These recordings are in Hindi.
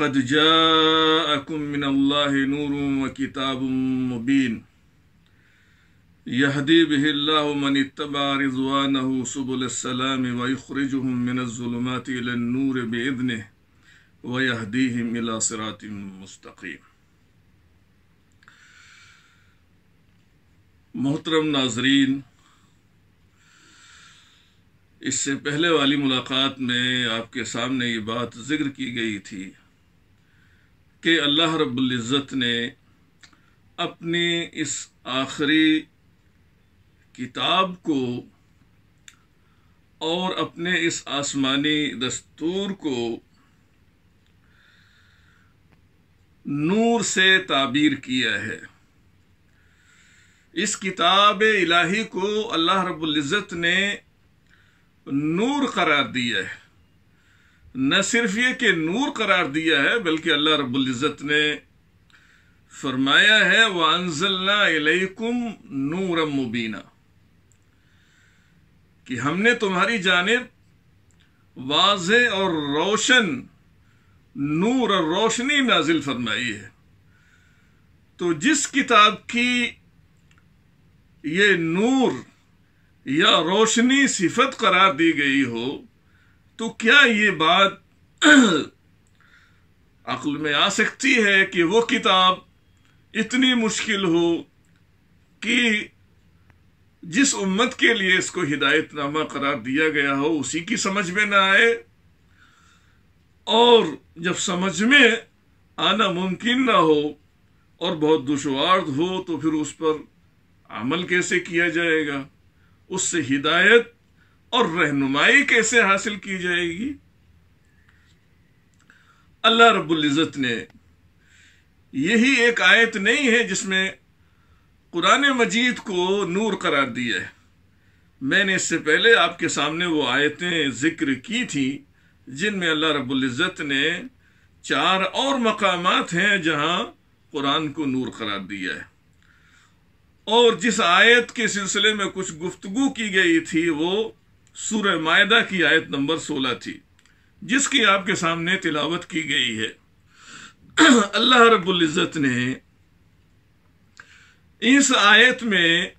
قد جاءكم من الله نور وكتاب مبين يهدي به الله من اتبع رضوانه سبل السلام ويخرجهم من الظلمات الى النور باذنه ويهديهم الى صراط مستقيم मोहतरम नाजरीन इससे पहले वाली मुलाकात में आपके सामने ये बात ज़िक्र की गई थी कि अल्लाह रब्ज़त ने अपने इस आखिरी किताब को और अपने इस आसमानी दस्तूर को नूर से ताबीर किया है इस किताब इलाही को अल्लाह रब्ज़त ने नूर करार दिया है न सिर्फ ये कि नूर करार दिया है बल्कि अल्लाह रब्ज़त ने फरमाया है वानजल्लाकुम नूर मुबीना कि हमने तुम्हारी जानब वाज और रोशन नूर और रोशनी नाजिल फरमाई है तो जिस किताब की ये नूर या रोशनी सिफत करार दी गई हो तो क्या ये बात अकल में आ सकती है कि वो किताब इतनी मुश्किल हो कि जिस उम्मत के लिए इसको हिदायतनामा करार दिया गया हो उसी की समझ में ना आए और जब समझ में आना मुमकिन ना हो और बहुत दुशवार हो तो फिर उस पर अमल कैसे किया जाएगा उससे हिदायत और रहनुमाई कैसे हासिल की जाएगी अल्लाह रब्बुल इज़्ज़त ने यही एक आयत नहीं है जिसमें कुरान मजीद को नूर करार दिया है मैंने इससे पहले आपके सामने वो आयतें ज़िक्र की थी जिनमें अल्लाह रब्बुल इज़्ज़त ने चार और मकामात हैं जहां कुरान को नूर करार दिया है और जिस आयत के सिलसिले में कुछ गुफ्तगु की गई थी वो सूर्य मायदा की आयत नंबर सोलह थी जिसकी आपके सामने तिलावत की गई है अल्लाह रबुल्जत ने इस आयत में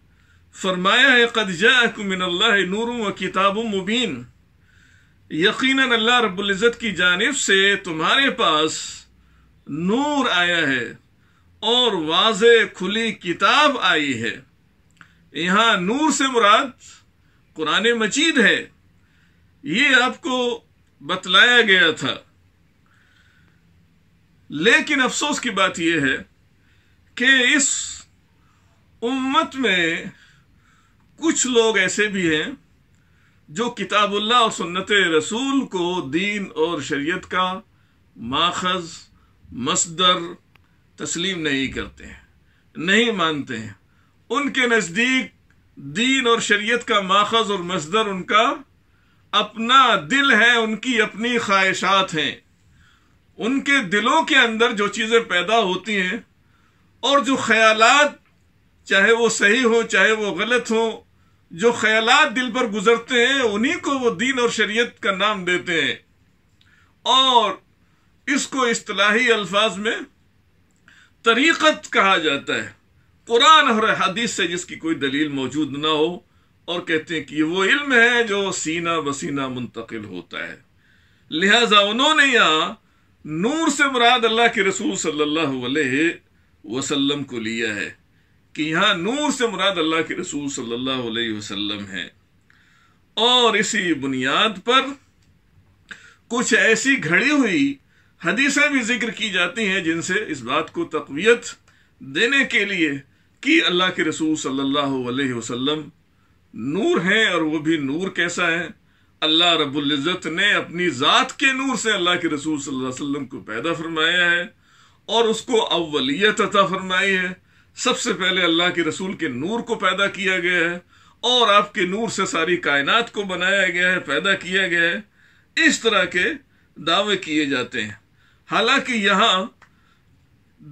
फरमाया है कदजाकुमिनल्ला नूर व किताब मुबीन यकीनन अल्लाह रबुल्जत की जानब से तुम्हारे पास नूर आया है और वाज खुली किताब आई है यहाँ नूर से मुराद कुरान मजीद है ये आपको बतलाया गया था लेकिन अफसोस की बात यह है कि इस उम्मत में कुछ लोग ऐसे भी हैं जो किताबुल्ला और सुन्नत रसूल को दीन और शरीयत का माखज मसदर तस्लीम नहीं करते हैं नहीं मानते हैं उनके नज़दीक दीन और शरीयत का माखज और मजदर उनका अपना दिल है उनकी अपनी ख्वाहिशात हैं उनके दिलों के अंदर जो चीज़ें पैदा होती हैं और जो ख्यालात चाहे वो सही हो चाहे वो गलत हो जो ख्यालात दिल पर गुजरते हैं उन्हीं को वो दीन और शरीयत का नाम देते हैं और इसको इस्तलाही अल्फाज में तरीक़त कहा जाता है कुरान और हदीस से जिसकी कोई दलील मौजूद ना हो और कहते हैं कि वो इल्म है जो सीना वसीना मुंतकिल होता है लिहाजा उन्होंने यहाँ नूर से मुराद अल्लाह के रसूल सल्लल्लाहु अलैहि वसल्लम को लिया है कि यहाँ नूर से मुराद अल्लाह के रसूल सल्लल्लाहु अलैहि वसल्लम है और इसी बुनियाद पर कुछ ऐसी घड़ी हुई हदीसें भी जिक्र की जाती हैं जिनसे इस बात को तकवीत देने के लिए कि अल्लाह के रसूल सल्लल्लाहु अलैहि वसल्लम नूर हैं और वो भी नूर कैसा है अल्लाह रबुल्ज़त ने अपनी ज़ात के नूर से अल्लाह के रसूल सल्लल्लाहु अलैहि वसल्लम को पैदा फरमाया है और उसको अवलियत अता फरमाई है सबसे पहले अल्लाह के रसूल के नूर को पैदा किया गया है और आपके नूर से सारी कायनात को बनाया गया है पैदा किया गया है इस तरह के दावे किए जाते हैं हालांकि यहाँ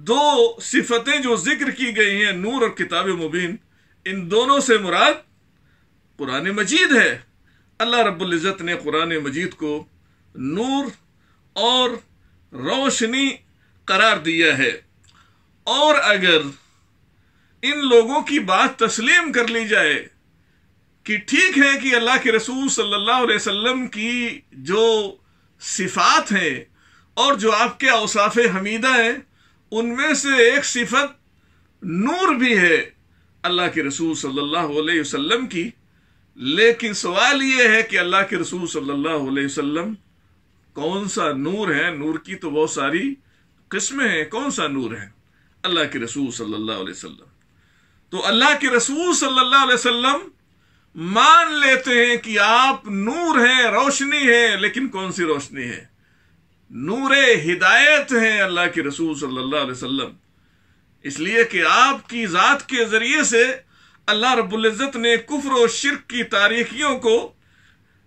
दो सिफतें जो जिक्र की गई हैं नूर और किताब मुबीन इन दोनों से मुराद कुरान मजीद है अल्लाह रब्ज़त ने कुरान मजीद को नूर और रोशनी करार दिया है और अगर इन लोगों की बात तस्लीम कर ली जाए कि ठीक है कि अल्लाह के रसूल सल्लल्लाहु अलैहि वसल्लम की जो सिफात हैं और जो आपके अवसाफ़ हमीदा हैं उनमें से एक सिफत नूर भी है अल्लाह के रसूल सल्लल्लाहु अलैहि वसल्लम की लेकिन सवाल यह है कि अल्लाह के रसूल सल्लल्लाहु अलैहि वसल्लम कौन सा नूर है नूर की तो बहुत सारी किस्में हैं कौन सा नूर है अल्लाह के रसूल सल्लल्लाहु अलैहि वसल्लम तो अल्लाह के रसूल सल्लल्लाहु अलैहि वसल्लम मान लेते हैं कि आप नूर हैं रोशनी है लेकिन कौन सी रोशनी है नूर हिदायत हैं अल्लाह के रसूल सल्लल्लाहु अलैहि वसल्लम इसलिए कि आपकी ज़ात के ज़रिए से अल्लाह रब्ज़त ने कुफर और शिरक की तारीखियों को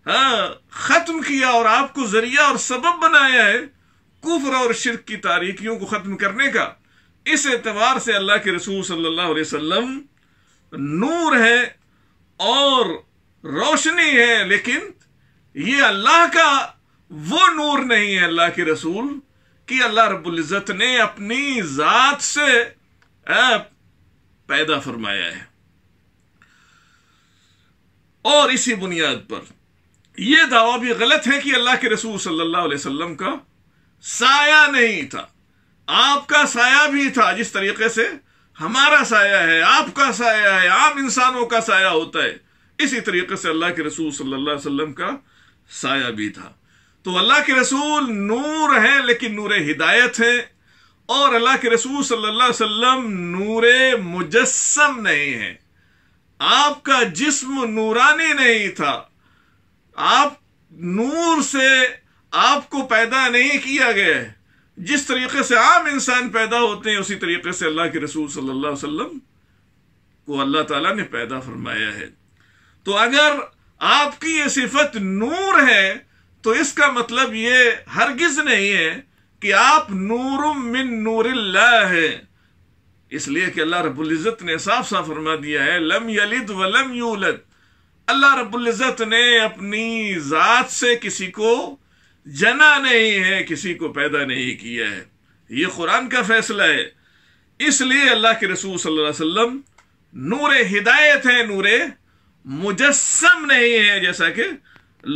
हाँ ख़त्म किया और आपको ज़रिया और सबब बनाया है कुफर और शिरक की तारीखियों को ख़त्म करने का इस एतवार से अल्लाह के रसूल सल्लल्लाहु अलैहि वसल्लम नूर है और रोशनी है लेकिन ये अल्लाह का वो नूर नहीं है अल्लाह के रसूल कि अल्लाह रबुल्जत ने अपनी जात से पैदा फरमाया है और इसी बुनियाद पर यह दावा भी गलत है कि अल्लाह के रसूल सल्लल्लाहु अलैहि वसल्लम का साया नहीं था आपका साया भी था जिस तरीके से हमारा साया है आपका साया है आम इंसानों का साया होता है इसी तरीके से अल्लाह के रसूल सल्लल्लाहु अलैहि वसल्लम का साया भी था तो अल्लाह के रसूल नूर हैं लेकिन नूर हिदायत हैं और अल्लाह के रसूल सल्लल्लाहु अलैहि वसल्लम नूर मुजस्म नहीं है आपका जिस्म नूरानी नहीं था आप नूर से आपको पैदा नहीं किया गया है जिस तरीके से आम इंसान पैदा होते हैं उसी तरीके से अल्लाह के रसूल सल्लल्लाहु अलैहि वसल्लम को अल्लाह ताला ने पैदा फरमाया है तो अगर आपकी ये सिफत नूर है तो इसका मतलब ये हरगिज नहीं है कि आप नूर मिन नूर है इसलिए कि अल्लाह रबुल्ज़त ने साफ साफ फरमा दिया है लम यलिद व लम यूलद अल्लाह रबुल्ज़त ने अपनी ज़ात से किसी को जना नहीं है किसी को पैदा नहीं किया है ये कुरान का फैसला है इसलिए अल्लाह के रसूल सल्लल्लाहु अलैहि वसल्लम नूर हिदायत है नूर मुजस्म नहीं है जैसा कि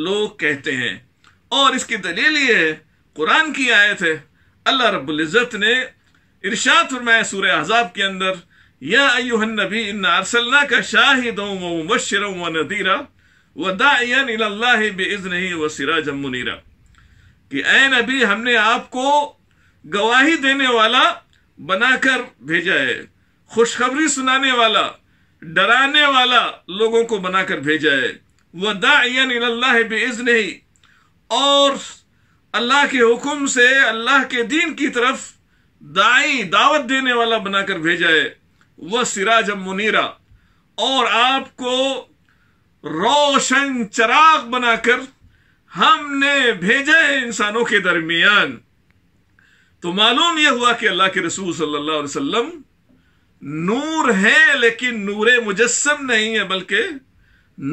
लोग कहते हैं और इसकी दलील ये है कुरान की आयत है अल्लाह रब्ज़त ने इरशाद फरमाया सूर्य अहजाब के अंदर या अयुहन नबी इन अरसलना का शाहिद मुबशर व नदीरा व दायन बेजन व सिरा जमुनीरा कि ए नबी हमने आपको गवाही देने वाला बनाकर भेजा है खुशखबरी सुनाने वाला डराने वाला लोगों को बनाकर भेजा है वह व दायन बेजन और अल्लाह के हुक्म से अल्लाह के दीन की तरफ दाई दावत देने वाला बनाकर भेजा है वह सिराज मुनीरा और आपको रोशन चराग बनाकर हमने भेजा है इंसानों के दरमियान तो मालूम यह हुआ कि अल्लाह के रसूल सल्लल्लाहु अलैहि वसल्लम नूर है लेकिन नूरे मुजस्म नहीं है बल्कि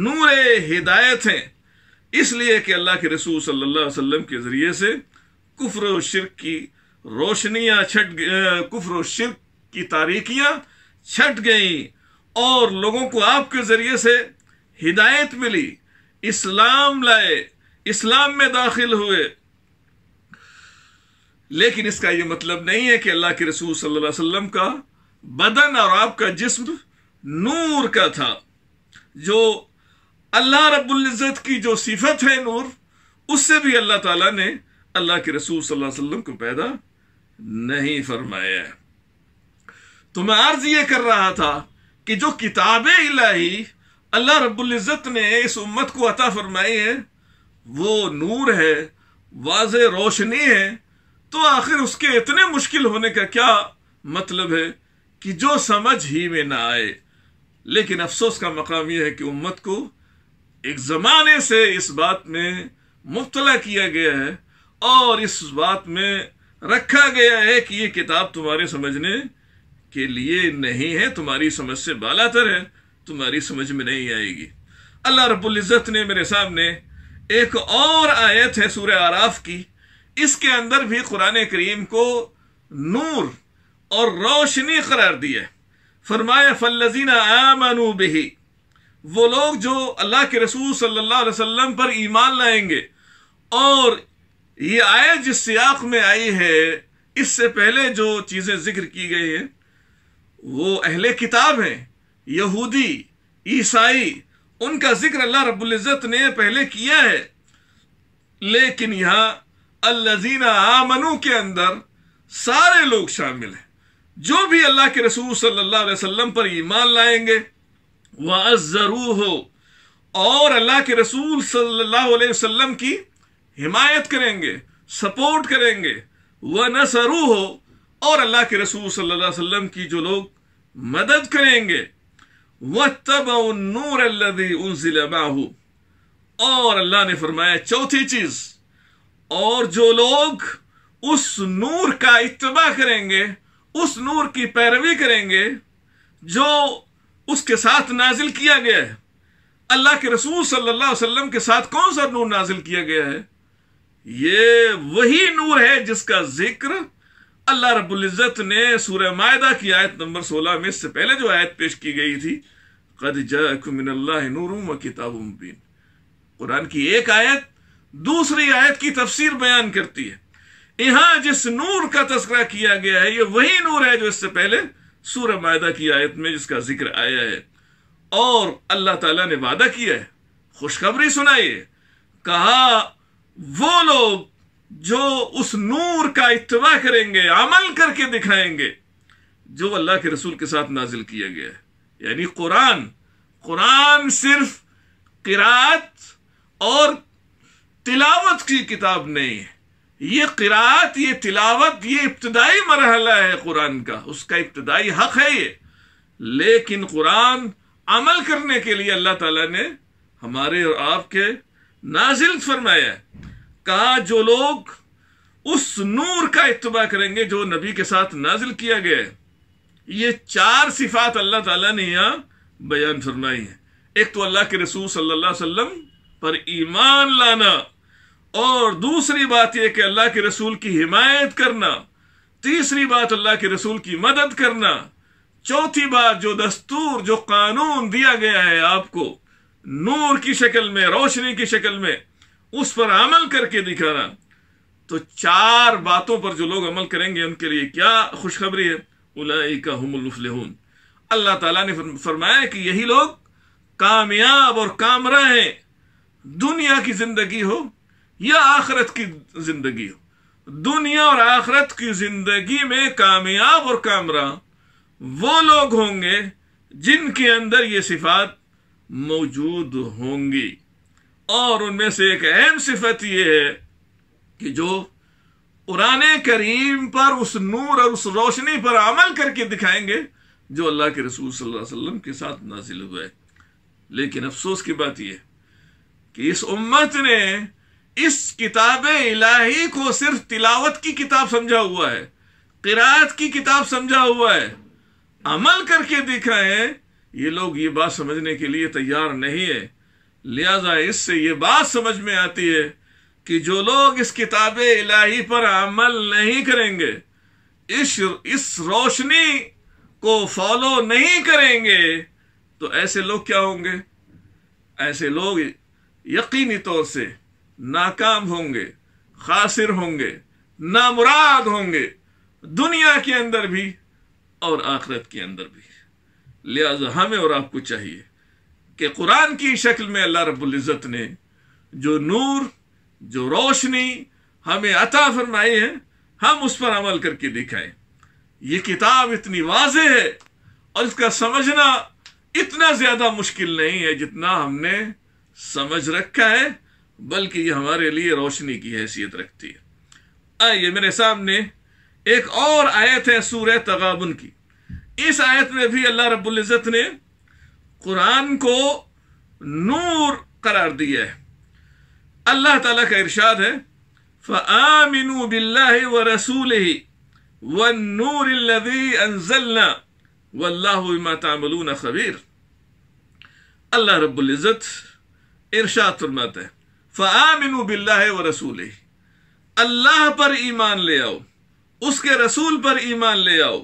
नूरे हिदायत हैं इसलिए कि अल्लाह के रसूल सल्लल्लाहु अलैहि वसल्लम के ज़रिए से कुफर और शिरक की रोशनियां छट कुफर और शिरक की तारीखियां छट गईं और लोगों को आपके ज़रिए से हिदायत मिली इस्लाम लाए इस्लाम में दाखिल हुए लेकिन इसका यह मतलब नहीं है कि अल्लाह के रसूल सल्लल्लाहु अलैहि वसल्लम का बदन और आपका जिस्म नूर का था जो अल्लाह रबुल्जत की जो सिफत है नूर उससे भी अल्लाह ताला ने अल्लाह के रसूल सल्लल्लाहु अलैहि वसल्लम को पैदा नहीं फरमाया तो मैं अर्ज ये कर रहा था कि जो किताब इलाही अल्लाह रबुल्जत ने इस उम्मत को अता फरमाई है वो नूर है वाज रोशनी है तो आखिर उसके इतने मुश्किल होने का क्या मतलब है कि जो समझ ही में ना आए लेकिन अफसोस का मकाम यह है कि उम्मत को एक जमाने से इस बात में मुबतला किया गया है और इस बात में रखा गया है कि यह किताब तुम्हारे समझने के लिए नहीं है तुम्हारी समझ से बालातर है तुम्हारी समझ में नहीं आएगी अल्लाह रबुल्ज़त ने मेरे सामने एक और आयत है सूर्य आराफ की इसके अंदर भी कुरान करीम को नूर और रोशनी करार दिया फरमाया फल्लजीना आमनू बिही वो लोग जो अल्लाह के रसूल सल्लल्लाहु अलैहि वसल्लम पर ईमान लाएंगे और ये आयत जिस सियाक में आई है इससे पहले जो चीज़ें जिक्र की गई हैं वो अहले किताब हैं यहूदी ईसाई उनका जिक्र अल्लाह रबुल्ज़त ने पहले किया है लेकिन यहाँ अल्लाजीना आमनू के अंदर सारे लोग शामिल हैं जो भी अल्लाह के रसूल सल्लल्लाहु अलैहि वसल्लम पर ईमान लाएंगे वरूह और अल्लाह के रसूल सल्लल्लाहु अलैहि वसल्लम की हिमायत करेंगे सपोर्ट करेंगे व नसरू हो और अल्लाह के रसूल सल्लल्लाहु अलैहि वसल्लम की जो लोग मदद करेंगे वह तब नूर अल्लाह और अल्लाह ने फरमाया चौथी चीज और जो लोग उस नूर का इतबा करेंगे उस नूर की पैरवी करेंगे जो उसके साथ नाजिल किया गया है अल्लाह के रसूल सल्लल्लाहु अलैहि वसल्लम के साथ कौन सा नूर नाजिल किया गया है ये वही नूर है जिसका जिक्र अल्लाह रबुल्जत ने सूर्य मायदा की आयत नंबर सोलह में इससे पहले जो आयत पेश की गई थी कद नूरुम व किताब मुबीन कुरान की एक आयत दूसरी आयत की तफसीर बयान करती है यहां जिस नूर का तस्करा किया गया है ये वही नूर है जो इससे पहले सूर्य मायदा की आयत में जिसका जिक्र आया है और अल्लाह ताला ने वादा किया है खुशखबरी सुनाई कहा वो लोग जो उस नूर का इतवा करेंगे अमल करके दिखाएंगे जो अल्लाह के रसूल के साथ नाजिल किया गया है यानी कुरान कुरान सिर्फ किरात और तिलावत की किताब नहीं है ये किरात ये तिलावत ये इब्तदाई मरहला है कुरान का उसका इब्तदाई हक है ये लेकिन कुरान अमल करने के लिए अल्लाह ताला ने हमारे और आपके नाजिल फरमाया कहा जो लोग उस नूर का इतबा करेंगे जो नबी के साथ नाजिल किया गया है ये चार सिफात अल्लाह ताला ने यहाँ बयान फरमाई है एक तो अल्लाह के रसूल सल्लल्लाहु अलैहि वसल्लम पर ईमान लाना और दूसरी बात यह कि अल्लाह के रसूल की हिमायत करना तीसरी बात अल्लाह के रसूल की मदद करना चौथी बात जो दस्तूर जो कानून दिया गया है आपको नूर की शक्ल में रोशनी की शक्ल में उस पर अमल करके दिखाना तो चार बातों पर जो लोग अमल करेंगे उनके लिए क्या खुशखबरी है उलाई का हमलफलहून अल्लाह तला ने फरमाया कि यही लोग कामयाब और कामरा है दुनिया की जिंदगी हो यह आखरत की जिंदगी दुनिया और आखरत की जिंदगी में कामयाब और कामरा वो लोग होंगे जिनके अंदर ये सिफात मौजूद होंगी और उनमें से एक अहम सिफत यह है कि जो कुरान करीम पर उस नूर और उस रोशनी पर अमल करके दिखाएंगे जो अल्लाह के रसूल सल्लल्लाहु अलैहि वसल्लम के साथ नाजिल हुआ है लेकिन अफसोस की बात यह कि इस उम्मत ने इस किताब इलाही को सिर्फ तिलावत की किताब समझा हुआ है किरात की किताब समझा हुआ है अमल करके है ये लोग ये बात समझने के लिए तैयार नहीं है लिहाजा इससे ये बात समझ में आती है कि जो लोग इस किताब इलाही पर अमल नहीं करेंगे इस इस रोशनी को फॉलो नहीं करेंगे तो ऐसे लोग क्या होंगे ऐसे लोग यकीनी तौर से नाकाम होंगे खासिर होंगे नामुराद होंगे दुनिया के अंदर भी और आखरत के अंदर भी लिहाजा हमें और आपको चाहिए कि कुरान की शक्ल में अल्लाह रबुल्जत ने जो नूर जो रोशनी हमें अता फरमाई है हम उस पर अमल करके दिखाएं ये किताब इतनी वाज है और इसका समझना इतना ज़्यादा मुश्किल नहीं है जितना हमने समझ रखा है बल्कि ये हमारे लिए रोशनी की हैसियत रखती है आइए मेरे सामने एक और आयत है सूर तगाबन की इस आयत में भी अल्लाह रबुल्जत ने कुरान को नूर करार दिया है अल्लाह ताला का इरशाद है फ़ामिनु बिल्लाह व रसूल ही व नूर अनजल्ला वल्लामा तामलून खबीर अल्लाह रब्ज़त इरशाद फरमाते है फ़ामिन बिल्ला व रसूल अल्लाह पर ईमान ले आओ उसके रसूल पर ईमान ले आओ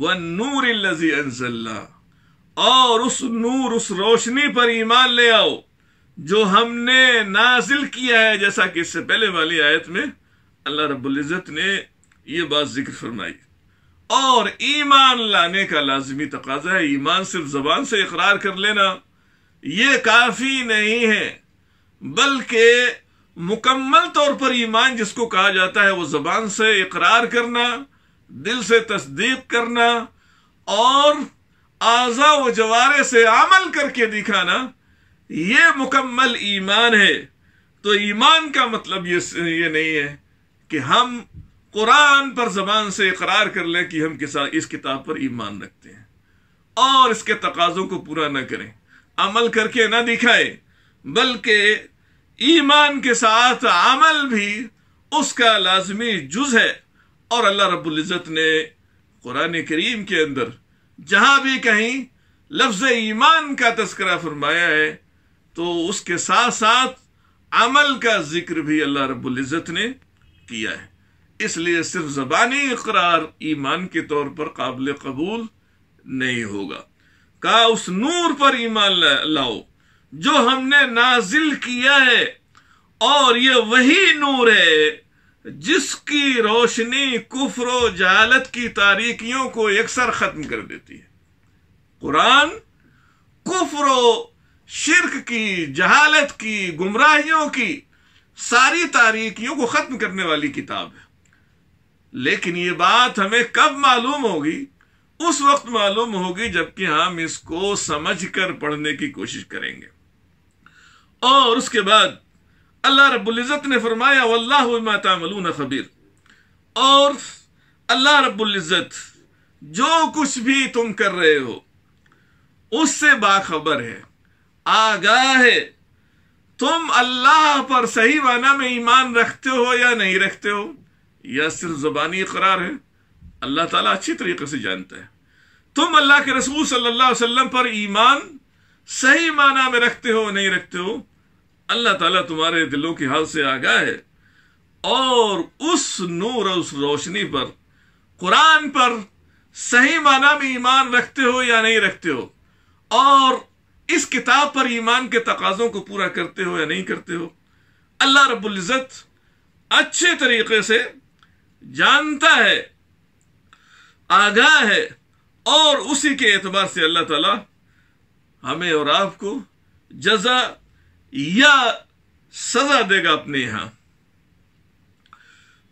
व नूर लजी अनजल्ला और उस नूर उस रोशनी पर ईमान ले आओ जो हमने नाजिल किया है जैसा कि इससे पहले वाली आयत में अल्लाह रबुल्ज़त ने यह बात जिक्र फरमाई और ईमान लाने का लाजमी तकाजा है ईमान सिर्फ जबान से इकरार कर लेना ये काफ़ी नहीं है बल्कि मुकम्मल तौर पर ईमान जिसको कहा जाता है वो जबान से इकरार करना दिल से तस्दीक करना और आजा व जवारे से अमल करके दिखाना ये मुकम्मल ईमान है तो ईमान का मतलब ये ये नहीं है कि हम कुरान पर जबान से इकरार कर लें कि हम किसान इस किताब पर ईमान रखते हैं और इसके तकाजों को पूरा ना करें अमल करके ना दिखाए बल्कि ईमान के साथ अमल भी उसका लाजमी जुज है और अल्लाह रबुल्जत ने कुरान करीम के अंदर जहां भी कहीं लफ्ज़ ईमान का तस्करा फरमाया है तो उसके साथ साथ अमल का जिक्र भी अल्लाह रबुल्जत ने किया है इसलिए सिर्फ जबानी इकरार ईमान के तौर पर काबिल कबूल नहीं होगा कहा उस नूर पर ईमान लाओ जो हमने नाजिल किया है और ये वही नूर है जिसकी रोशनी कुफर जहालत की तारीखियों को अक्सर खत्म कर देती है कुरान कुफर शिरक की जहालत की गुमराहियों की सारी तारीखियों को खत्म करने वाली किताब है लेकिन ये बात हमें कब मालूम होगी उस वक्त मालूम होगी जबकि हम इसको समझ कर पढ़ने की कोशिश करेंगे और उसके बाद अल्लाह रबुल्जत ने फरमाया वल्लाह तामलून खबीर और अल्लाह रबुल्जत जो कुछ भी तुम कर रहे हो उससे बाखबर है आगाह है तुम अल्लाह पर सही माना में ईमान रखते हो या नहीं रखते हो या सिर्फ जबानी इकरार है अल्लाह ताला अच्छी तरीके से जानता है तुम अल्लाह के रसूल सल्लल्लाहु अलैहि वसल्लम पर ईमान सही माना में रखते हो नहीं रखते हो अल्लाह ताला तुम्हारे दिलों की हाल से आगाह है और उस नूर उस रोशनी पर कुरान पर सही माना में ईमान रखते हो या नहीं रखते हो और इस किताब पर ईमान के तकाजों को पूरा करते हो या नहीं करते हो अल्लाह रब्बुल इज़्ज़त अच्छे तरीके से जानता है आगाह है और उसी के एतबार से अल्लाह ताला हमें और आपको जजा या सजा देगा अपने यहां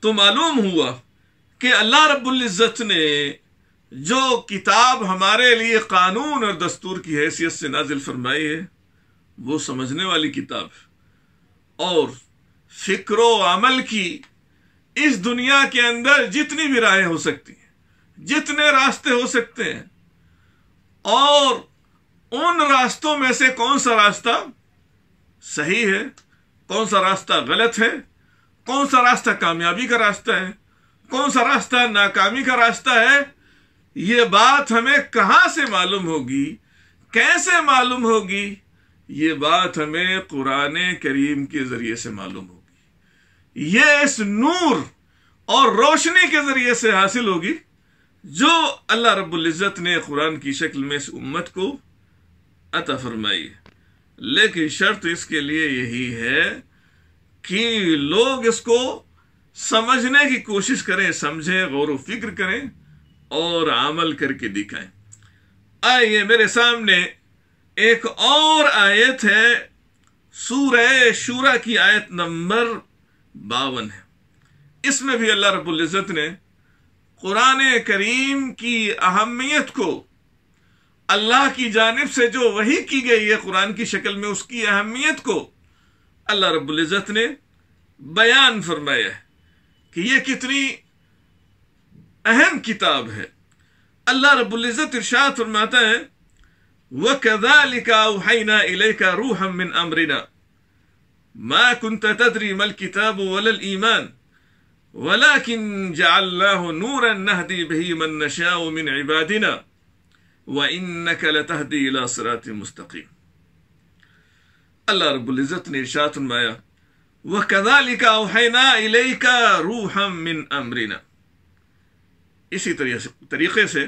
तो मालूम हुआ कि अल्लाह रब्बुल इज़्ज़त ने जो किताब हमारे लिए कानून और दस्तूर की हैसियत से नाजिल फरमाई है वो समझने वाली किताब और फिक्र अमल की इस दुनिया के अंदर जितनी भी राहें हो सकती हैं जितने रास्ते हो सकते हैं और उन रास्तों में से कौन सा रास्ता सही है कौन सा रास्ता गलत है कौन सा रास्ता कामयाबी का रास्ता है कौन सा रास्ता नाकामी का रास्ता है ये बात हमें कहाँ से मालूम होगी कैसे मालूम होगी ये बात हमें कुरान करीम के जरिए से मालूम होगी ये इस नूर और रोशनी के जरिए से हासिल होगी जो अल्लाह रब्बुल इज़्ज़त ने कुरान की शक्ल में इस उम्मत को अता फरमाई है लेकिन शर्त इसके लिए यही है कि लोग इसको समझने की कोशिश करें समझें गौर फिक्र करें और अमल करके दिखाएं आइए मेरे सामने एक और आयत है सूरह शूरा की आयत नंबर बावन है इसमें भी अल्लाह रबुल्ज़त ने कुरान करीम की अहमियत को अल्लाह की जानब से जो वही की गई है कुरान की शक्ल में उसकी अहमियत को अल्लाह रब्ज़त ने बयान फरमाया है कि यह कितनी अहम किताब है अल्लाह रब्ज़त इर्शाद फरमाता है व कदालिका उहाइना इलेका रूह मिन अमरिना मा कुन तदरी मल किताब वलल ईमान वलाकिन जअल्लाहु नूरन नहदी बिही मन नशाउ मिन इबादिना व इन्नक लतहदी इला मुस्तकीम अल्लाह रब्बुल इज़्ज़त ने इरशाद वह व कज़ालिका औहैना इलैका रूहम मिन अमरीना इसी तरीके से तरीके से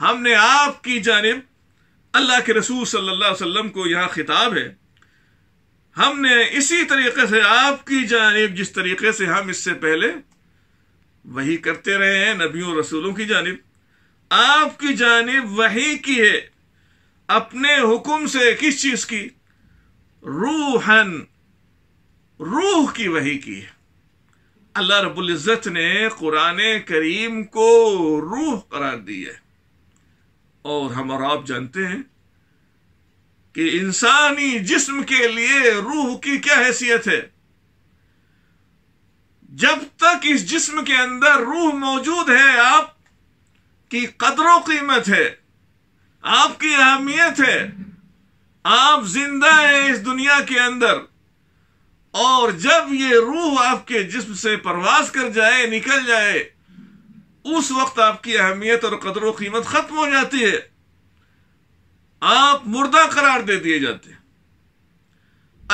हमने आपकी जानब अल्लाह के रसूल सल्लल्लाहु अलैहि को यहाँ खिताब है हमने इसी तरीके से आपकी जानब जिस तरीके से हम इससे पहले वही करते रहे हैं नबियों रसूलों की जानब आपकी जानब वही की है अपने हुक्म से किस चीज की रूहन रूह की वही की है अल्लाह रब्बुल इज़्ज़त ने कुरान करीम को रूह करार दी है और हम और आप जानते हैं कि इंसानी जिस्म के लिए रूह की क्या हैसियत है जब तक इस जिस्म के अंदर रूह मौजूद है आप की कदरों कीमत है आपकी अहमियत है आप जिंदा है इस दुनिया के अंदर और जब ये रूह आपके जिस्म से परवास कर जाए निकल जाए उस वक्त आपकी अहमियत और कदर कीमत खत्म हो जाती है आप मुर्दा करार दे दिए जाते हैं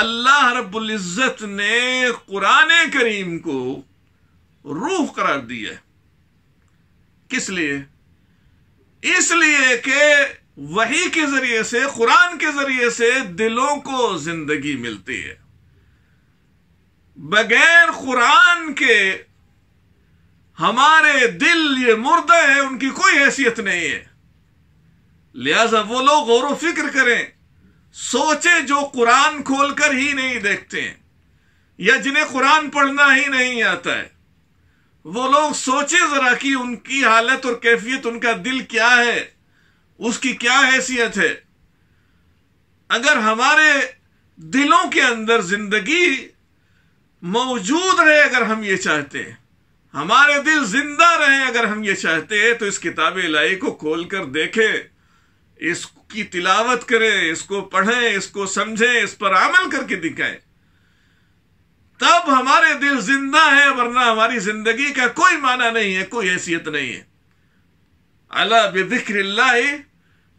अल्लाह रबुल्जत ने कुरान करीम को रूह करार दिया है किस लिए इसलिए कि वही के जरिए से कुरान के जरिए से दिलों को जिंदगी मिलती है बगैर कुरान के हमारे दिल ये मुर्दा है उनकी कोई हैसियत नहीं है लिहाजा वो लोग गौर फिक्र करें सोचे जो कुरान खोलकर ही नहीं देखते हैं या जिन्हें कुरान पढ़ना ही नहीं आता है वो लोग सोचे जरा कि उनकी हालत और कैफियत उनका दिल क्या है उसकी क्या हैसियत है अगर हमारे दिलों के अंदर जिंदगी मौजूद रहे अगर हम ये चाहते हैं हमारे दिल जिंदा रहे अगर हम ये चाहते हैं तो इस किताब इलाही को खोल कर देखें इसकी तिलावत करें इसको पढ़ें इसको समझें इस पर अमल करके दिखाएं तब हमारे दिल जिंदा है वरना हमारी जिंदगी का कोई माना नहीं है कोई हैसियत नहीं है अला बिक्र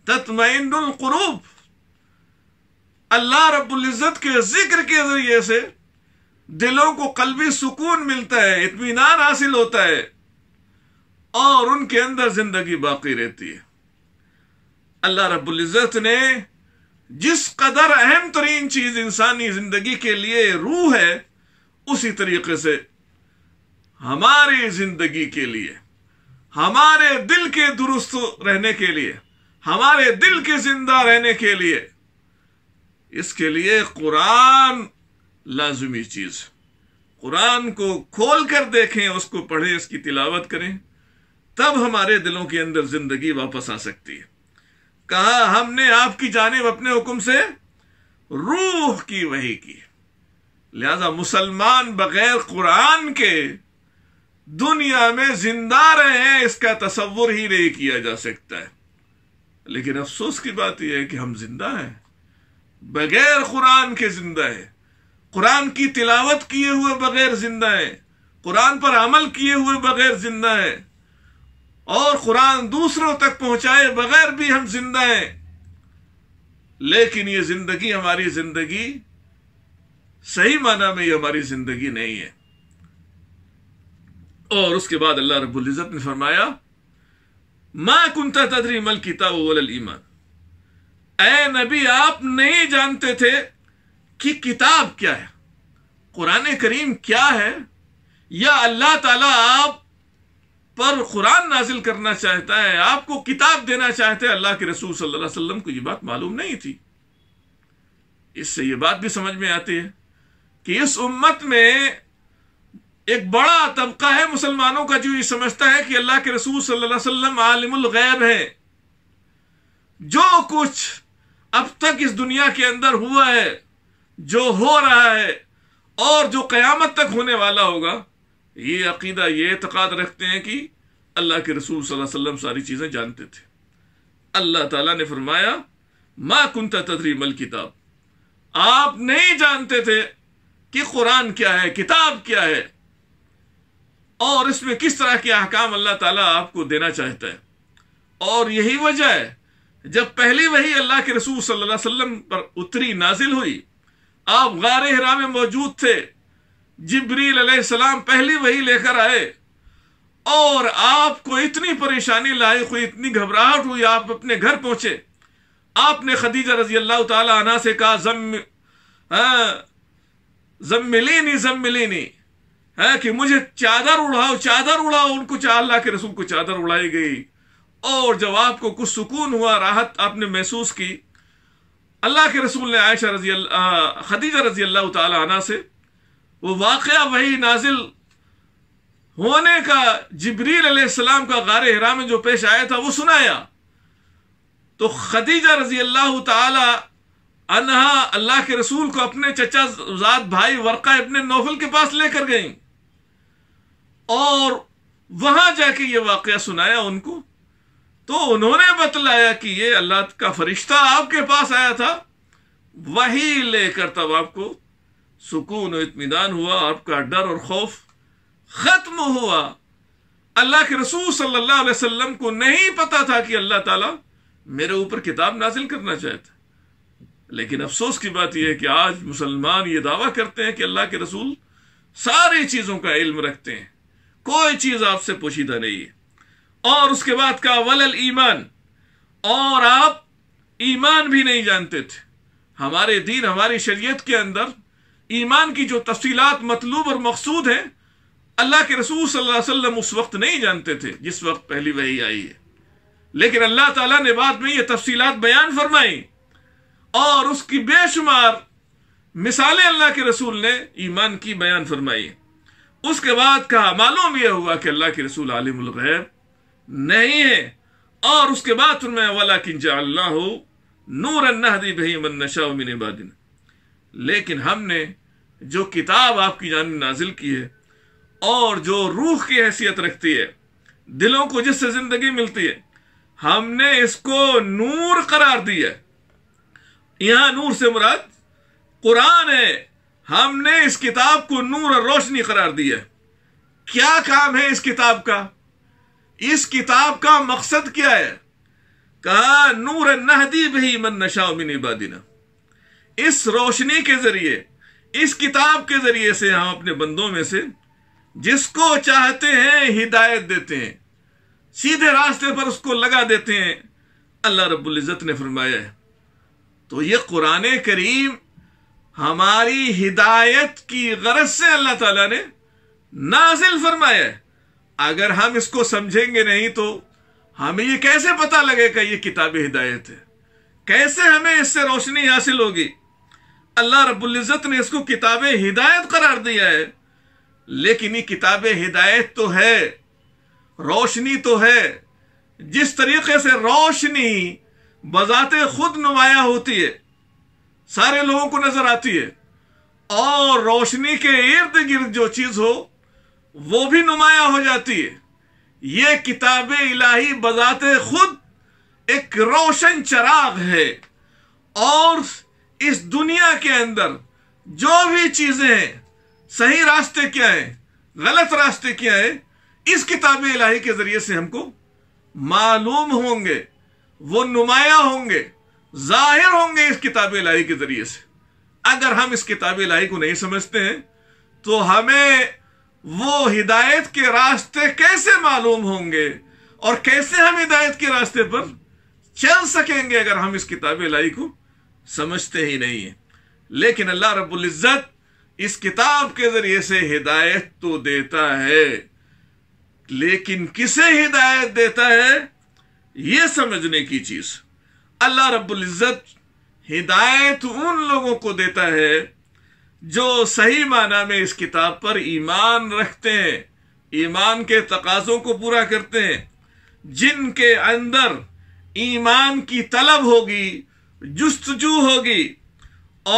तत्मिन कुरूब अल्लाह रबुल्ज़त के जिक्र के जरिए से दिलों को कलबी सुकून मिलता है इतमान हासिल होता है और उनके अंदर जिंदगी बाकी रहती है अल्लाह रबुल्ज़त ने जिस कदर अहम तरीन चीज इंसानी जिंदगी के लिए रूह है उसी तरीके से हमारी जिंदगी के लिए हमारे दिल के दुरुस्त रहने के लिए हमारे दिल के जिंदा रहने के लिए इसके लिए कुरान लाजमी चीज कुरान को खोल कर देखें उसको पढ़ें इसकी तिलावत करें तब हमारे दिलों के अंदर जिंदगी वापस आ सकती है कहा हमने आपकी जानब अपने हुक्म से रूह की वही की लिहाजा मुसलमान बगैर कुरान के दुनिया में जिंदा रहे इसका तस्वुर ही नहीं किया जा सकता है लेकिन अफसोस की बात यह है कि हम जिंदा हैं बगैर कुरान के जिंदा है कुरान की तिलावत किए हुए बगैर जिंदा है कुरान पर अमल किए हुए बगैर जिंदा है और कुरान दूसरों तक पहुंचाए बगैर भी हम जिंदा हैं लेकिन ये जिंदगी हमारी जिंदगी सही माना में ये हमारी जिंदगी नहीं है और उसके बाद अल्लाह रब्बुल इज़्ज़त ने फरमाया मा कुंता तदरी मल किताब वल ईमान ए नबी आप नहीं जानते थे कि किताब क्या है कुरान करीम क्या है या अल्लाह ताला आप पर कुरान नाजिल करना चाहता है आपको किताब देना चाहते हैं अल्लाह के रसूल सल्लल्लाहु अलैहि वसल्लम को यह बात मालूम नहीं थी इससे यह बात भी समझ में आती है कि इस उम्मत में एक बड़ा तबका है मुसलमानों का जो ये समझता है कि अल्लाह के रसूल सल्लल्लाहु अलैहि वसल्लम आलिमुल गैब है जो कुछ अब तक इस दुनिया के अंदर हुआ है जो हो रहा है और जो कयामत तक होने वाला होगा ये अकीदा ये एतक़ाद रखते हैं कि अल्लाह के रसूल सल्लल्लाहु अलैहि वसल्लम सारी चीज़ें जानते थे अल्लाह ताला ने फरमाया मा कुंता तदरी मल किताब आप नहीं जानते थे कि कुरान क्या है किताब क्या है और इसमें किस तरह के अहकाम अल्लाह ताला आपको देना चाहता है और यही वजह है जब पहली वही अल्लाह के रसूल सल्लल्लाहु अलैहि वसल्लम पर उतरी नाजिल हुई आप गार हरा में मौजूद थे जबरील सलाम पहली वही लेकर आए और आपको इतनी परेशानी लायक हुई इतनी घबराहट हुई आप अपने घर पहुंचे आपने खदीजा रजी अल्लाह तना से कहा जम जम्मिलीनी नहीं है हाँ, कि मुझे चादर उड़ाओ चादर उड़ाओ उनको अल्लाह के रसूल को चादर उड़ाई गई और जब आपको कुछ सुकून हुआ राहत आपने महसूस की अल्लाह के रसूल ने आयशा रजी खदीजा रजी अल्लाह तना से वो वाक़ वही नाजिल होने का जबरील का गार हरा में जो पेश आया था वो सुनाया तो खदीजा रजी अल्लाह तला अनहा अल्लाह के रसूल को अपने चचा जात भाई वर्का अपने नौफल के पास लेकर गई और वहां जाके ये वाक़ सुनाया उनको तो उन्होंने बतलाया कि ये अल्लाह का फरिश्ता आपके पास आया था वही लेकर तब आपको सुकून और इतमान हुआ आपका डर और खौफ खत्म हुआ अल्लाह के रसूल सल्लल्लाहु अलैहि वसल्लम को नहीं पता था कि अल्लाह ताला मेरे ऊपर किताब नाजिल करना चाहता लेकिन अफसोस की बात यह है कि आज मुसलमान ये दावा करते हैं कि अल्लाह के रसूल सारी चीज़ों का इल्म रखते हैं कोई चीज़ आपसे पोशीदा नहीं है और उसके बाद का वलल ईमान और आप ईमान भी नहीं जानते थे हमारे दीन हमारी शरीयत के अंदर ईमान की जो तफसीलात मतलूब और मकसूद हैं अल्लाह के रसूल सल्लल्लाहु अलैहि वसल्लम उस वक्त नहीं जानते थे जिस वक्त पहली वही आई है लेकिन अल्लाह ताला ने बाद में ये तफसीलात बयान फरमाई और उसकी बेशुमार मिसालें अल्लाह के रसूल ने ईमान की बयान फरमाई उसके बाद कहा मालूम यह हुआ कि अल्लाह के रसूल आलिमगैब नहीं है और उसके बाद उनमें वाला किंजा अल्लाह नूर अन्नाहदी बही मन नशा मिन लेकिन हमने जो किताब आपकी जान नाजिल की है और जो रूह की हैसियत रखती है दिलों को जिससे जिंदगी मिलती है हमने इसको नूर करार दिया है यहां नूर से मुराद कुरान है हमने इस किताब को नूर और रोशनी करार दी है क्या काम है इस किताब का इस किताब का मकसद क्या है कहा नूर नहदी भी मन नशा मिन इबादिना इस रोशनी के जरिए इस किताब के जरिए से हम अपने बंदों में से जिसको चाहते हैं हिदायत देते हैं सीधे रास्ते पर उसको लगा देते हैं अल्लाह रब्बुल इज़्ज़त ने फरमाया है तो ये कुरान करीम हमारी हिदायत की गरज से अल्लाह ताला ने नाजिल फरमाया है अगर हम इसको समझेंगे नहीं तो हमें ये कैसे पता लगेगा ये किताब हिदायत है कैसे हमें इससे रोशनी हासिल होगी अल्लाह रबुल्ज़त ने इसको किताब हिदायत करार दिया है लेकिन ये किताब हिदायत तो है रोशनी तो है जिस तरीके से रोशनी बजात खुद नुमाया होती है सारे लोगों को नजर आती है और रोशनी के इर्द गिर्द जो चीज हो वो भी नुमाया हो जाती है ये किताब इलाही बजात खुद एक रोशन चराग है और इस दुनिया के अंदर जो भी चीजें हैं सही रास्ते क्या हैं गलत रास्ते क्या हैं इस किताब इलाही के जरिए से हमको मालूम होंगे वो नुमाया होंगे जाहिर होंगे इस किताब लाही के जरिए से अगर हम इस किताब लाही को नहीं समझते हैं तो हमें वो हिदायत के रास्ते कैसे मालूम होंगे और कैसे हम हिदायत के रास्ते पर चल सकेंगे अगर हम इस किताब लाई को समझते ही नहीं है लेकिन अल्लाह रब्बुल इज़्ज़त इस किताब के जरिए से हिदायत तो देता है लेकिन किसे हिदायत देता है ये समझने की चीज अल्लाह रब्बुल इज़्ज़त हिदायत उन लोगों को देता है जो सही माना में इस किताब पर ईमान रखते हैं ईमान के तकाजों को पूरा करते हैं जिनके अंदर ईमान की तलब होगी जुस्तजू होगी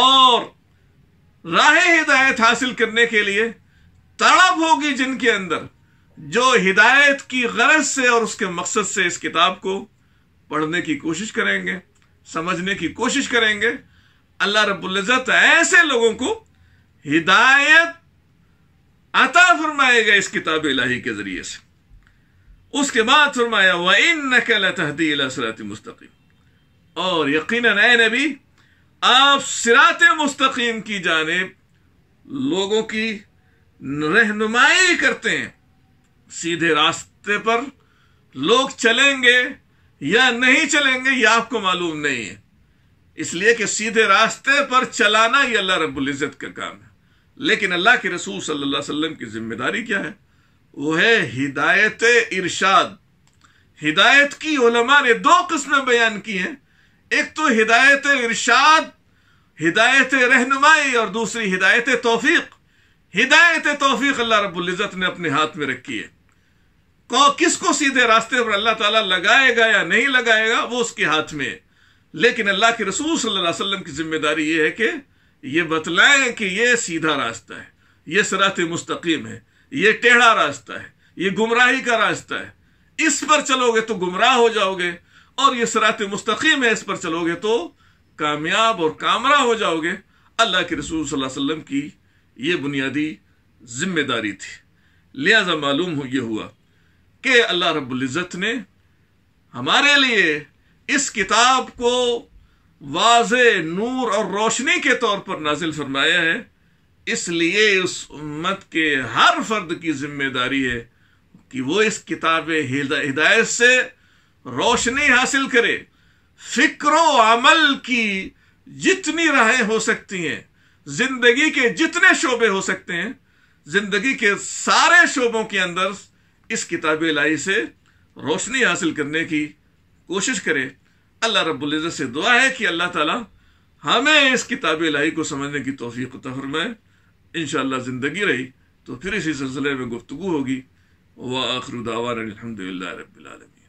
और राह हिदायत हासिल करने के लिए तड़प होगी जिनके अंदर जो हिदायत की गरज से और उसके मकसद से इस किताब को पढ़ने की कोशिश करेंगे समझने की कोशिश करेंगे अल्लाह रबुल्ज़त ऐसे लोगों को हिदायत अता फरमाएगा इस किताब इलाही के ज़रिए से उसके बाद फरमाया व इन नकल तहदील सरात मुस्तकीम और यकीन ए नबी आप सिरात मुस्तकीम की जानेब लोगों की रहनुमाई करते हैं सीधे रास्ते पर लोग चलेंगे या नहीं चलेंगे यह आपको मालूम नहीं है इसलिए कि सीधे रास्ते पर चलाना ही अल्लाह रब्बुल इज़्ज़त का काम है लेकिन अल्लाह के रसूल सल्लल्लाहु अलैहि वसल्लम की जिम्मेदारी क्या है वो है हिदायत इरशाद हिदायत की उलमा ने दो किस्में बयान की हैं एक तो हिदायत इरशाद हिदायत रहनुमाई और दूसरी हिदायत तोफीक हिदायत तोफीक अल्लाह रबुल्जत ने अपने हाथ में रखी है को किसको सीधे रास्ते पर अल्लाह ताला लगाएगा या नहीं लगाएगा वो उसके हाथ में लेकिन अल्लाह के रसूल सल्लल्लाहु अलैहि वसल्लम की जिम्मेदारी ये है कि ये बतलाएं कि ये सीधा रास्ता है ये सरात मुस्तकीम है ये टेढ़ा रास्ता है ये गुमराही का रास्ता है इस पर चलोगे तो गुमराह हो जाओगे और ये सरात मुस्तकीम है इस पर चलोगे तो कामयाब और कामरा हो जाओगे अल्लाह के रसूल सल्लल्लाहु अलैहि वसल्लम की ये बुनियादी जिम्मेदारी थी लिहाजा मालूम हो यह हुआ कि अल्लाह रब्ज़त ने हमारे लिए इस किताब को वाज नूर और रोशनी के तौर पर नाजिल फरमाया है इसलिए उस उम्मत के हर फर्द की जिम्मेदारी है कि वो इस किताब हिदायत से रोशनी हासिल करे फिक्रो अमल की जितनी राहें हो सकती हैं जिंदगी के जितने शोबे हो सकते हैं जिंदगी के सारे शोबों के अंदर इस किताब लाई से रोशनी हासिल करने की कोशिश करें अल्लाह रब्ज़त से दुआ है कि अल्लाह ताला हमें इस किताब लाई को समझने की तोफ़ी फरमाए इन ज़िंदगी रही तो फिर इसी सिलसिले में गुफ्तु होगी व आखरुदावा अलहमदिल्ला रबीआलमी